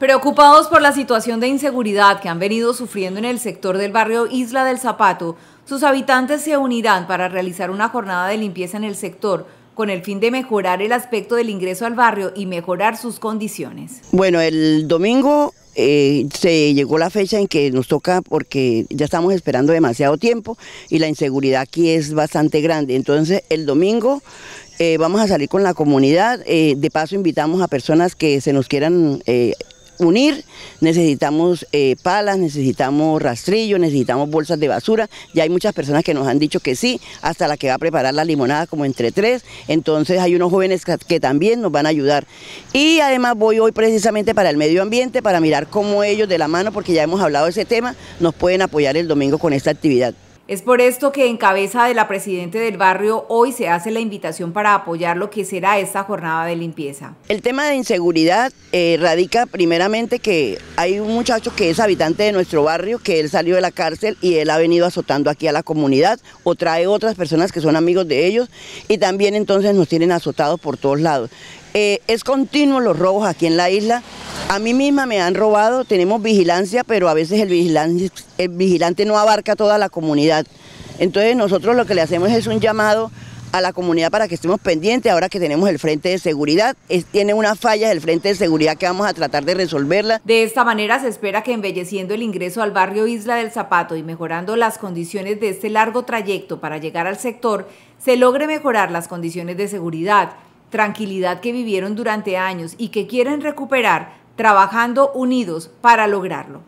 Preocupados por la situación de inseguridad que han venido sufriendo en el sector del barrio Isla del Zapato, sus habitantes se unirán para realizar una jornada de limpieza en el sector con el fin de mejorar el aspecto del ingreso al barrio y mejorar sus condiciones. Bueno, el domingo eh, se llegó la fecha en que nos toca porque ya estamos esperando demasiado tiempo y la inseguridad aquí es bastante grande. Entonces el domingo eh, vamos a salir con la comunidad. Eh, de paso invitamos a personas que se nos quieran unir, necesitamos eh, palas, necesitamos rastrillos, necesitamos bolsas de basura. Ya hay muchas personas que nos han dicho que sí, hasta la que va a preparar la limonada como entre tres. Entonces hay unos jóvenes que también nos van a ayudar. Y además voy hoy precisamente para el medio ambiente, para mirar cómo ellos de la mano, porque ya hemos hablado de ese tema, nos pueden apoyar el domingo con esta actividad. Es por esto que en cabeza de la presidenta del Barrio hoy se hace la invitación para apoyar lo que será esta jornada de limpieza. El tema de inseguridad eh, radica primeramente que hay un muchacho que es habitante de nuestro barrio, que él salió de la cárcel y él ha venido azotando aquí a la comunidad o trae otras personas que son amigos de ellos y también entonces nos tienen azotados por todos lados. Eh, es continuo los robos aquí en la isla, a mí misma me han robado, tenemos vigilancia, pero a veces el vigilante, no abarca toda la comunidad. Entonces nosotros lo que le hacemos es un llamado a la comunidad para que estemos pendientes ahora que tenemos el frente de seguridad. tiene unas fallas el frente de seguridad que vamos a tratar de resolverla. De esta manera se espera que embelleciendo el ingreso al barrio Isla del Zapato y mejorando las condiciones de este largo trayecto para llegar al sector, se logre mejorar las condiciones de seguridad, tranquilidad que vivieron durante años y que quieren recuperar trabajando unidos para lograrlo.